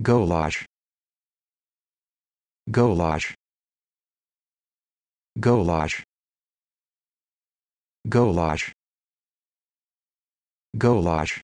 Golosh. Golosh. Golosh. Golosh. Golosh.